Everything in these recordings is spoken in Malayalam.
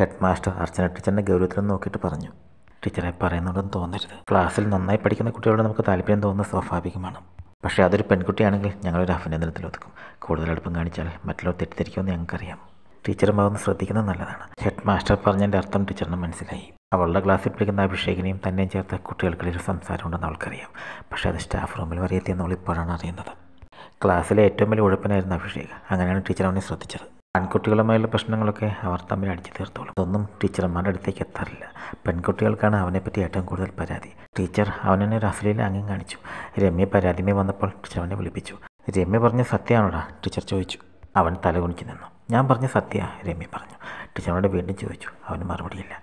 ഹെഡ് മാസ്റ്റർ അർച്ചന ടീച്ചറിൻ്റെ ഗൗരവത്തിലും നോക്കിയിട്ട് പറഞ്ഞു ടീച്ചറെ പറയുന്നുണ്ടെന്ന് തോന്നരുത് ക്ലാസ്സിൽ നന്നായി പഠിക്കുന്ന കുട്ടികളോട് നമുക്ക് താല്പര്യം തോന്നുന്നത് സ്വാഭാവികമാണ് പക്ഷേ അതൊരു പെൺകുട്ടിയാണെങ്കിൽ ഞങ്ങളൊരു അഭിനന്ദനത്തിൽ ഒതുക്കും കൂടുതൽ എളുപ്പം കാണിച്ചാൽ മറ്റുള്ളവർ തെറ്റിദ്ധരിക്കുമെന്ന് ഞങ്ങൾക്കറിയാം ടീച്ചറും അതൊന്ന് ശ്രദ്ധിക്കുന്നത് നല്ലതാണ് ഹെഡ് മാസ്റ്റർ പറഞ്ഞതിൻ്റെ അർത്ഥം ടീച്ചറിന് മനസ്സിലായി അവളുടെ ക്ലാസ്സിൽ പഠിക്കുന്ന അഭിഷേകിനെയും തന്നെയും ചേർത്ത് കുട്ടികൾക്കിടയിൽ സംസാരമുണ്ടെന്ന് അവൾക്കറിയാം പക്ഷേ അത് സ്റ്റാഫ് റൂമിൽ വരെയെത്തിയെന്ന് അവൾ ഇപ്പോഴാണ് അറിയുന്നത് ക്ലാസ്സിലെ ഏറ്റവും വലിയ ഉഴപ്പനായിരുന്നു അഭിഷേക് അങ്ങനെയാണ് ടീച്ചർ അവനെ ശ്രദ്ധിച്ചത് ആൺകുട്ടികളുമായുള്ള പ്രശ്നങ്ങളൊക്കെ അവർ തമ്മിൽ അടിച്ചു തീർത്തോളും അതൊന്നും ടീച്ചർമാരുടെ അടുത്തേക്ക് എത്താറില്ല പെൺകുട്ടികൾക്കാണ് അവനെപ്പറ്റി ഏറ്റവും കൂടുതൽ പരാതി ടീച്ചർ അവനെ ഒരു അശ്ലീല അംഗം കാണിച്ചു രമ്യ പരാതിമേ വന്നപ്പോൾ ടീച്ചർ അവനെ വിളിപ്പിച്ചു രമ്യ പറഞ്ഞ സത്യമാണോടാ ടീച്ചർ ചോദിച്ചു അവൻ തലകുണിക്ക് നിന്നു ഞാൻ പറഞ്ഞ സത്യ രമ്യ പറഞ്ഞു ടീച്ചറിനോട് വീണ്ടും ചോദിച്ചു അവന് മറുപടിയില്ല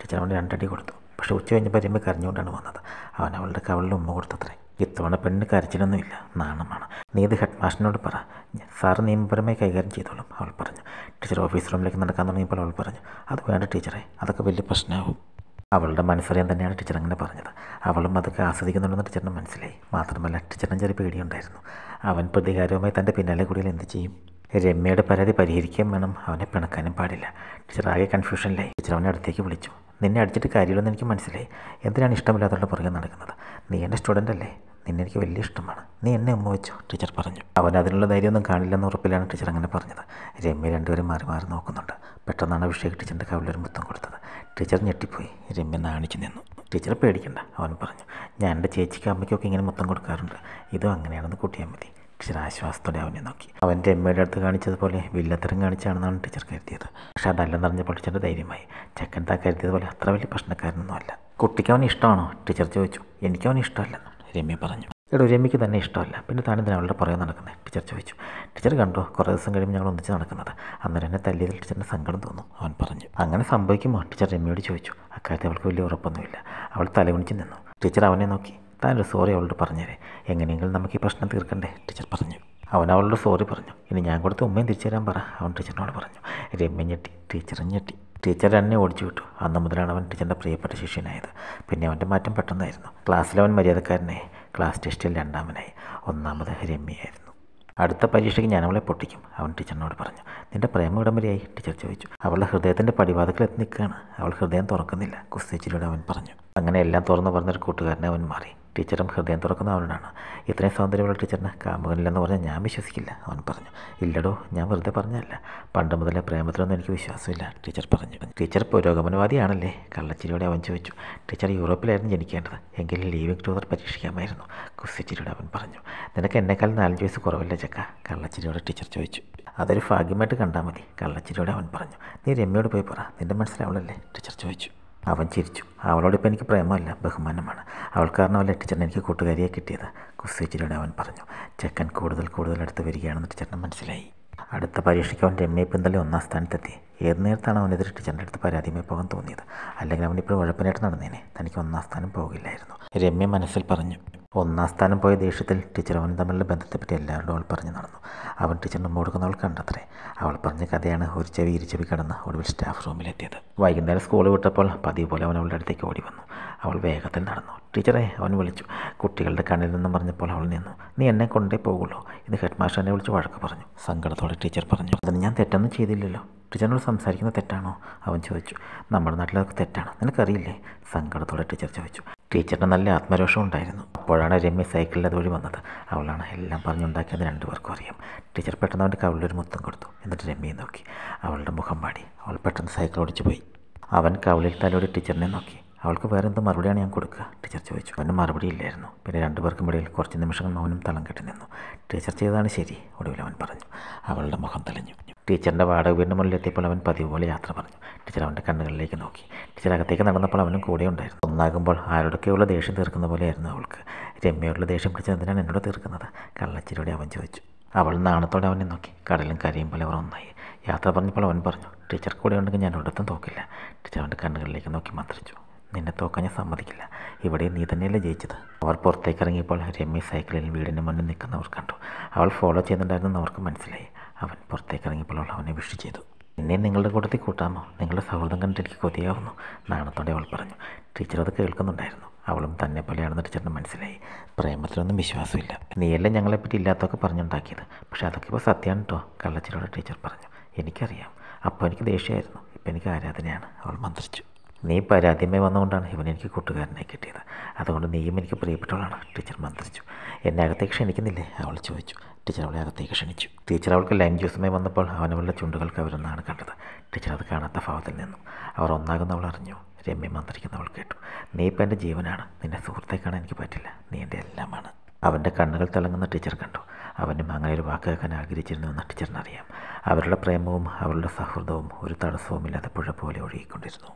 ടീച്ചർ രണ്ടടി കൊടുത്തു പക്ഷേ ഉച്ച കഴിഞ്ഞപ്പോൾ രമ്യ കരഞ്ഞുകൊണ്ടാണ് വന്നത് അവൻ അവളുടെ കവളിൽ ഉമ്മ കൊടുത്തത്രേ ഇത്തവണ പെണ്ണിന് കരച്ചിലൊന്നുമില്ല നാണമാണ് നീ ഇത് ഹെഡ് മാസ്റ്ററിനോട് പറ സാറ് നിയമപരമായി കൈകാര്യം ചെയ്തോളും അവൾ പറഞ്ഞു ടീച്ചർ ഓഫീസ് റൂമിലേക്ക് നടക്കാൻ തുടങ്ങിയപ്പോൾ അവൾ പറഞ്ഞു അത് വേണ്ട ടീച്ചറെ അതൊക്കെ വലിയ പ്രശ്നമാവും അവളുടെ മനസ്സറിയാൻ തന്നെയാണ് ടീച്ചർ അങ്ങനെ പറഞ്ഞത് അവളും അതൊക്കെ ആസ്വദിക്കുന്നുണ്ടെന്ന് ടീച്ചറിന് മനസ്സിലായി മാത്രമല്ല ടീച്ചറിന് ചെറിയ പേടിയുണ്ടായിരുന്നു അവൻ പ്രതികാരവുമായി തൻ്റെ പിന്നാലെ കൂടിയാൽ എന്ത് ചെയ്യും രമ്യയുടെ പരാതി പരിഹരിക്കുകയും വേണം അവനെ പിണക്കാനും പാടില്ല ടീച്ചർ ആകെ കൺഫ്യൂഷനിലായി ടീച്ചർ അവനെ അടുത്തേക്ക് വിളിച്ചു നിന്നെ അടിച്ചിട്ട് കാര്യമില്ലെന്ന് എനിക്ക് മനസ്സിലായി എന്തിനാണ് ഇഷ്ടമില്ലാത്തവരുടെ പുറകെ നടക്കുന്നത് നീ എൻ്റെ സ്റ്റുഡൻ്റ് അല്ലേ നിന്നെ എനിക്ക് വലിയ ഇഷ്ടമാണ് നീ എന്നെ ഉമ്മ വെച്ചോ ടീച്ചർ പറഞ്ഞു അവൻ അതിനുള്ള ധൈര്യമൊന്നും കാണില്ലെന്ന് ഉറപ്പിലാണ് ടീച്ചർ അങ്ങനെ പറഞ്ഞത് രമ്യ രണ്ടുപേരും മാറി മാറി നോക്കുന്നുണ്ട് പെട്ടെന്നാണ് അഭിഷേക് ടീച്ചറിൻ്റെ കവിളൊരു മുത്തം കൊടുത്തത് ടീച്ചർ ഞെട്ടിപ്പോയി രമ്യ നാണിച്ചു നിന്നു ടീച്ചർ പേടിക്കണ്ട അവൻ പറഞ്ഞു ഞാൻ എൻ്റെ ചേച്ചിക്ക് അമ്മയ്ക്കൊക്കെ ഇങ്ങനെ മുത്തം കൊടുക്കാറുണ്ട് ഇതും അങ്ങനെയാണെന്ന് കൂട്ടിയാൽ മതി ടീച്ചർ ആശ്വാസത്തോടെ അവനെ നോക്കി അവൻ അമ്മയുടെ അടുത്ത് കാണിച്ചതുപോലെ വില്ലത്തരം കാണിച്ചാണെന്നാണ് ടീച്ചർ കരുതിയത് പക്ഷെ അതല്ലെന്ന് പറഞ്ഞപ്പോൾ ടീച്ചറിൻ്റെ ധൈര്യമായി ചെക്കൻ താ കരുതിയതുപോലെ അത്ര വലിയ പ്രശ്നക്കാരനൊന്നുമല്ല കുട്ടിക്ക് അവൻ ഇഷ്ടമാണോ ടീച്ചർ ചോദിച്ചു എനിക്ക് അവൻ ഇഷ്ടമല്ല രമ്യ പറഞ്ഞു എടോ രമ്യക്ക് തന്നെ ഇഷ്ടമല്ല പിന്നെ തന്നെ അവളുടെ പുറകെ നടക്കുന്നത് ടീച്ചർ ചോദിച്ചു ടീച്ചർ കണ്ടോ കുറേ ദിവസം കഴിയുമ്പോൾ ഞങ്ങൾ ഒന്നിച്ച് നടക്കുന്നത് അന്നേരം എന്നെ തല്ലിയതിൽ ടീച്ചറിൻ്റെ സങ്കടം തോന്നും അവൻ പറഞ്ഞു അങ്ങനെ സംഭവിക്കുമോ ടീച്ചർ രമ്യയോട് ചോദിച്ചു അക്കാര്യത്തിൽ അവൾക്ക് വലിയ ഉറപ്പൊന്നുമില്ല അവൾ തലകുണിച്ച് നിന്നു ടീച്ചർ അവനെ നോക്കി താനൊരു സോറി അവളോട് പറഞ്ഞേരെ എങ്ങനെയെങ്കിലും നമുക്ക് ഈ പ്രശ്നം തീർക്കണ്ടേ ടീച്ചർ പറഞ്ഞു അവൻ അവളോട് സോറി പറഞ്ഞു ഇനി ഞാൻ കൊടുത്ത് ഉമ്മയും തിരിച്ചു തരാൻ പറ അവൻ ടീച്ചറിനോട് പറഞ്ഞു രമ്യ ഞെട്ടി ടീച്ചറും ഞെട്ടി ടീച്ചർ എന്നെ ഓടിച്ചു വിട്ടു അന്ന് മുതലാണ് അവൻ ടീച്ചറിൻ്റെ പ്രിയപ്പെട്ട ശിഷ്യനായത് പിന്നെ അവൻ്റെ മാറ്റം പെട്ടെന്നായിരുന്നു ക്ലാസ്സിൽ അവൻ മര്യാദക്കാരനായി ക്ലാസ് ടെസ്റ്റിൽ രണ്ടാമനായി ഒന്നാമത് രമ്യയായിരുന്നു അടുത്ത പരീക്ഷയ്ക്ക് ഞാൻ അവളെ പൊട്ടിക്കും അവൻ ടീച്ചറിനോട് പറഞ്ഞു നിന്റെ പ്രേമ ഇടം ടീച്ചർ ചോദിച്ചു അവളുടെ ഹൃദയത്തിൻ്റെ പടിവാതിക്കൽ എത്തി നിൽക്കുകയാണ് അവൾ ഹൃദയം തുറക്കുന്നില്ല കുസ്തിച്ചിലൂടെ അവൻ പറഞ്ഞു അങ്ങനെ എല്ലാം തുറന്നു പറഞ്ഞൊരു കൂട്ടുകാരനെ അവൻ മാറി ടീച്ചറും ഹൃദയം തുറക്കുന്നവളാണ് ഇത്രയും സൗന്ദര്യമുള്ള ടീച്ചറിന് കാമുകനില്ലെന്ന് പറഞ്ഞാൽ ഞാൻ വിശ്വസിക്കില്ല അവൻ പറഞ്ഞു ഇല്ലടോ ഞാൻ വെറുതെ പറഞ്ഞല്ല പണ്ട് മുതലേ പ്രേമത്തിലൊന്നും എനിക്ക് വിശ്വാസമില്ല ടീച്ചർ പറഞ്ഞു ടീച്ചർ പുരോഗമനവാദിയാണല്ലേ കള്ളച്ചിരിയോടെ അവൻ ചോദിച്ചു ടീച്ചർ യൂറോപ്പിലായിരുന്നു ജനിക്കേണ്ടത് എങ്കിൽ ലീവിംഗ് ടൂർ പരീക്ഷിക്കാമായിരുന്നു കുസിച്ചിരിയോടെ അവൻ പറഞ്ഞു നിനക്ക് എന്നെക്കാൾ നാലഞ്ച് വയസ്സ് കുറവല്ലേ ചക്ക കള്ളച്ചിരിയോടെ ടീച്ചർ ചോദിച്ചു അതൊരു ഭാഗ്യമായിട്ട് കണ്ടാൽ മതി കള്ളച്ചിരിയോടെ അവൻ പറഞ്ഞു നീ രമ്യയോട് പോയി പറ നിൻ്റെ മനസ്സിലാവണല്ലേ ടീച്ചർ ചോദിച്ചു അവൻ ചിരിച്ചു അവളോടിപ്പോൾ എനിക്ക് പ്രേമമല്ല ബഹുമാനമാണ് അവൾ കാരണമല്ല ടീച്ചറിന് എനിക്ക് കൂട്ടുകാരിയെ കിട്ടിയത് കുസ്സേച്ചിലൂടെ അവൻ പറഞ്ഞു ചെക്കൻ കൂടുതൽ കൂടുതൽ അടുത്ത് വരികയാണെന്ന് ടീച്ചറിന് മനസ്സിലായി അടുത്ത പരീക്ഷയ്ക്ക് അവൻ രമ്യ പിന്തലെ ഒന്നാം സ്ഥാനത്തെത്തി ഏത് നേരത്താണ് അവനെതിരെ ടീച്ചറിൻ്റെ അടുത്ത് പരാതിയുമായി പോകാൻ തോന്നിയത് അല്ലെങ്കിൽ ഇപ്പോൾ ഉഴപ്പനായിട്ട് നടന്നേനെ തനിക്ക് ഒന്നാം സ്ഥാനം പോകില്ലായിരുന്നു രമ്യ മനസ്സിൽ പറഞ്ഞു ഒന്നാം സ്ഥാനം പോയ ദേഷ്യത്തിൽ ടീച്ചറും അവൻ തമ്മിലുള്ള ബന്ധത്തെപ്പറ്റി എല്ലാവരോടും അവൾ പറഞ്ഞു നടന്നു അവൻ ടീച്ചറിന് കൊടുക്കുന്നവൾ കണ്ടത്രേ അവൾ പറഞ്ഞ കഥയാണ് ഒരു ചെവി ഇരുചെവി കടന്ന് ഒടുവിൽ സ്റ്റാഫ് റൂമിലെത്തിയത് വൈകുന്നേരം സ്കൂൾ വിട്ടപ്പോൾ പതിവ് പോലെ അവൻ അവളുടെ അടുത്തേക്ക് ഓടി വന്നു അവൾ വേഗത്തിൽ നടന്നു ടീച്ചറെ അവൻ വിളിച്ചു കുട്ടികളുടെ കണ്ണിൽ നിന്നും പറഞ്ഞപ്പോൾ അവൾ നിന്നു നീ എന്നെ കൊണ്ടേ പോകുള്ളൂ ഇത് ഹെഡ് മാസ്റ്റർ എന്നെ വിളിച്ച് വഴക്ക് പറഞ്ഞു സങ്കടത്തോടെ ടീച്ചർ പറഞ്ഞു അതിന് ഞാൻ തെറ്റൊന്നും ചെയ്തില്ലല്ലോ ടീച്ചറിനോട് സംസാരിക്കുന്നത് തെറ്റാണോ അവൻ ചോദിച്ചു നമ്മുടെ നാട്ടിലതൊക്കെ തെറ്റാണ് നിനക്കറിയില്ലേ സങ്കടത്തോടെ ടീച്ചർ ചോദിച്ചു ടീച്ചറിന് നല്ല ആത്മരോഷം ഉണ്ടായിരുന്നു അപ്പോഴാണ് രമ്യ സൈക്കിളിൽ അതുവഴി വന്നത് അവളാണ് എല്ലാം പറഞ്ഞുണ്ടാക്കിയത് രണ്ടുപേർക്കും അറിയാം ടീച്ചർ പെട്ടെന്ന് അവൻ്റെ ഒരു മുത്തം കൊടുത്തു എന്നിട്ട് രമ്യയെ നോക്കി അവളുടെ മുഖം പാടി അവൾ പെട്ടെന്ന് സൈക്കിൾ ഓടിച്ചു പോയി അവൻ കവളിൽ തലോടി ടീച്ചറിനെ നോക്കി അവൾക്ക് വേറെ എന്ത് മറുപടിയാണ് ഞാൻ കൊടുക്കുക ടീച്ചർ ചോദിച്ചു അവന് മറുപടി ഇല്ലായിരുന്നു പിന്നെ രണ്ടുപേർക്കും ഇടയിൽ കുറച്ച് നിമിഷങ്ങൾ മൗനം തളം കെട്ടി നിന്നു ടീച്ചർ ചെയ്തതാണ് ശരി ഒടുവിൽ അവൻ പറഞ്ഞു അവളുടെ മുഖം തെളിഞ്ഞു ടീച്ചറിൻ്റെ വാടകവീടിന് എത്തിയപ്പോൾ അവൻ പതിവ് പോലെ യാത്ര പറഞ്ഞു ടീച്ചർ അവൻ്റെ കണ്ണുകളിലേക്ക് നോക്കി ടീച്ചർ അകത്തേക്ക് നടന്നപ്പോൾ അവനും കൂടെ ഉണ്ടായിരുന്നു ഒന്നാകുമ്പോൾ ആരോടൊക്കെയുള്ള ദേഷ്യം തീർക്കുന്ന പോലെയായിരുന്നു അവൾക്ക് രമ്യയോടുള്ള ദേഷ്യം പിടിച്ചത് എന്തിനാണ് എന്നോട് തീർക്കുന്നത് കള്ളച്ചിരിയോടെ അവൻ ചോദിച്ചു അവൾ നാണത്തോടെ അവനെ നോക്കി കടലും കരയും പോലെ അവർ ഒന്നായി യാത്ര പറഞ്ഞപ്പോൾ അവൻ പറഞ്ഞു ടീച്ചർ കൂടെ ഉണ്ടെങ്കിൽ ഞാൻ ഒരിടത്തും തോക്കില്ല ടീച്ചർ അവൻ്റെ കണ്ണുകളിലേക്ക് നോക്കി മന്ത്രിച്ചു നിന്നെ തോക്കാൻ ഞാൻ സമ്മതിക്കില്ല ഇവിടെ നീ തന്നെയല്ലേ ജയിച്ചത് അവർ പുറത്തേക്ക് ഇറങ്ങിയപ്പോൾ രമ്യ സൈക്കിളിൽ വീടിൻ്റെ മുന്നിൽ നിൽക്കുന്നവർ കണ്ടു അവൾ ഫോളോ ചെയ്യുന്നുണ്ടായിരുന്നു അവർക്ക് മനസ്സിലായി അവൻ പുറത്തേക്ക് ഇറങ്ങിയപ്പോൾ അവൾ അവനെ വിഷു ചെയ്തു എന്നെ നിങ്ങളുടെ കൂട്ടത്തിൽ കൂട്ടാമോ നിങ്ങളുടെ സൗഹൃദം കണ്ടിട്ട് എനിക്ക് കൊതിയാവുന്നു നാണത്തോടെ അവൾ പറഞ്ഞു ടീച്ചർ അത് കേൾക്കുന്നുണ്ടായിരുന്നു അവളും തന്നെ പോലെയാണെന്ന് ടീച്ചറിന് മനസ്സിലായി പ്രേമത്തിലൊന്നും വിശ്വാസമില്ല നീയല്ലേ ഞങ്ങളെപ്പറ്റി ഇല്ലാത്തതൊക്കെ പറഞ്ഞുണ്ടാക്കിയത് പക്ഷേ അതൊക്കെ ഇപ്പോൾ സത്യമാണ് കേട്ടോ കള്ളച്ചിലോടെ ടീച്ചർ പറഞ്ഞു എനിക്കറിയാം അപ്പോൾ എനിക്ക് ദേഷ്യമായിരുന്നു ഇപ്പം എനിക്ക് ആരാധനയാണ് അവൾ മന്ത്രിച്ചു നീ പരാതിയമ്മേ വന്നുകൊണ്ടാണ് ഇവൻ എനിക്ക് കൂട്ടുകാരനായി കിട്ടിയത് അതുകൊണ്ട് നീയും എനിക്ക് പ്രിയപ്പെട്ടവളാണ് ടീച്ചർ മന്ത്രിച്ചു എന്നെ അകത്തേക്ക് ക്ഷണിക്കുന്നില്ലേ അവൾ ചോദിച്ചു ടീച്ചർ അവളെ അകത്തേക്ക് ക്ഷണിച്ചു ടീച്ചർ അവൾക്ക് ലൈം ജ്യൂസുമായി വന്നപ്പോൾ അവനവളുടെ ചുണ്ടുകൾക്ക് അവരൊന്നാണ് കണ്ടത് ടീച്ചർ അത് കാണാത്ത ഭാവത്തിൽ നിന്നു അവർ ഒന്നാകുന്ന അവൾ അറിഞ്ഞു രമ്യ മന്ത്രിക്കുന്നവൾ അവൾ കേട്ടു നീ ഇപ്പം എൻ്റെ ജീവനാണ് നിന്റെ സുഹൃത്തെ കാണാൻ എനിക്ക് പറ്റില്ല നീ എൻ്റെ എല്ലാമാണ് അവൻ്റെ കണ്ണുകൾ തിളങ്ങുന്ന ടീച്ചർ കണ്ടു അവനും അങ്ങനെ ഒരു വാക്ക് കേൾക്കാൻ ആഗ്രഹിച്ചിരുന്നുവെന്ന് ടീച്ചറിനറിയാം അവരുടെ പ്രേമവും അവരുടെ സൗഹൃദവും ഒരു തടസ്സവുമില്ലാതെ പുഴ പോലെ ഒഴുകിക്കൊണ്ടിരുന്നു